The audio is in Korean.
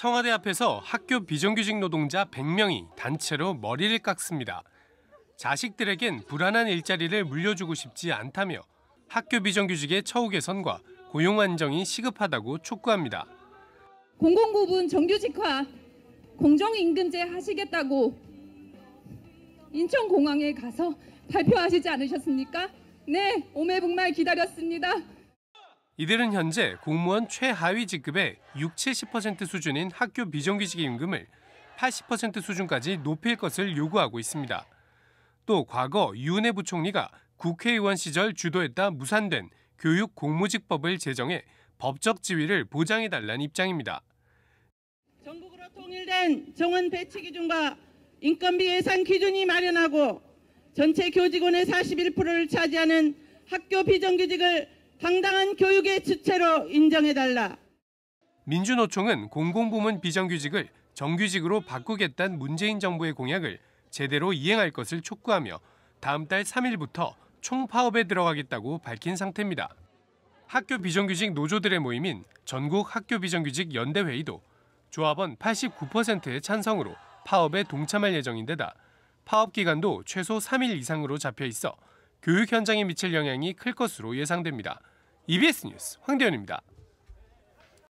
청와대 앞에서 학교 비정규직 노동자 100명이 단체로 머리를 깎습니다. 자식들에겐 불안한 일자리를 물려주고 싶지 않다며 학교 비정규직의 처우 개선과 고용 안정이 시급하다고 촉구합니다. 공공부분 정규직화, 공정임금제 하시겠다고 인천공항에 가서 발표하시지 않으셨습니까? 네, 오매북말 기다렸습니다. 이들은 현재 공무원 최하위 직급의 60, 70% 수준인 학교 비정규직 임금을 80% 수준까지 높일 것을 요구하고 있습니다. 또 과거 윤해 부총리가 국회의원 시절 주도했다 무산된 교육 공무직법을 제정해 법적 지위를 보장해달란 입장입니다. 전국으로 통일된 정원 배치 기준과 인건비 예산 기준이 마련하고 전체 교직원의 41%를 차지하는 학교 비정규직을 황당한 교육의 주체로 인정해달라. 민주노총은 공공부문 비정규직을 정규직으로 바꾸겠다는 문재인 정부의 공약을 제대로 이행할 것을 촉구하며 다음 달 3일부터 총파업에 들어가겠다고 밝힌 상태입니다. 학교 비정규직 노조들의 모임인 전국 학교 비정규직 연대회의도 조합원 89%의 찬성으로 파업에 동참할 예정인데다 파업 기간도 최소 3일 이상으로 잡혀 있어 교육 현장에 미칠 영향이 클 것으로 예상됩니다. EBS 뉴스 황대현입니다.